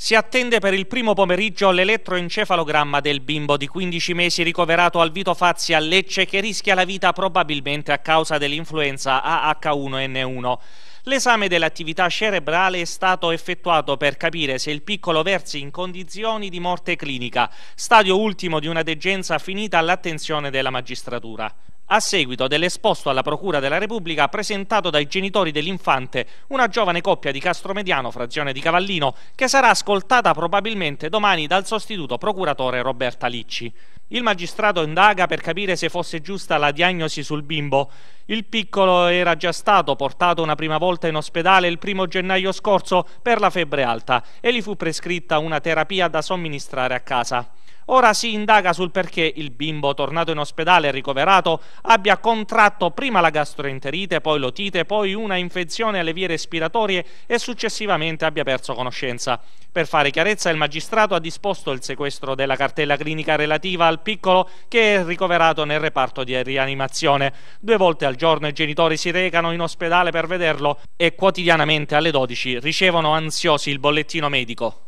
Si attende per il primo pomeriggio l'elettroencefalogramma del bimbo di 15 mesi ricoverato al Vito Fazzi a Lecce che rischia la vita probabilmente a causa dell'influenza AH1N1. L'esame dell'attività cerebrale è stato effettuato per capire se il piccolo versi in condizioni di morte clinica, stadio ultimo di una degenza finita all'attenzione della magistratura a seguito dell'esposto alla Procura della Repubblica presentato dai genitori dell'infante, una giovane coppia di Castromediano, frazione di Cavallino, che sarà ascoltata probabilmente domani dal sostituto procuratore Roberta Licci. Il magistrato indaga per capire se fosse giusta la diagnosi sul bimbo. Il piccolo era già stato portato una prima volta in ospedale il primo gennaio scorso per la febbre alta e gli fu prescritta una terapia da somministrare a casa. Ora si indaga sul perché il bimbo, tornato in ospedale e ricoverato, abbia contratto prima la gastroenterite, poi l'otite, poi una infezione alle vie respiratorie e successivamente abbia perso conoscenza. Per fare chiarezza, il magistrato ha disposto il sequestro della cartella clinica relativa al piccolo che è ricoverato nel reparto di rianimazione. Due volte al giorno i genitori si recano in ospedale per vederlo e quotidianamente alle 12 ricevono ansiosi il bollettino medico.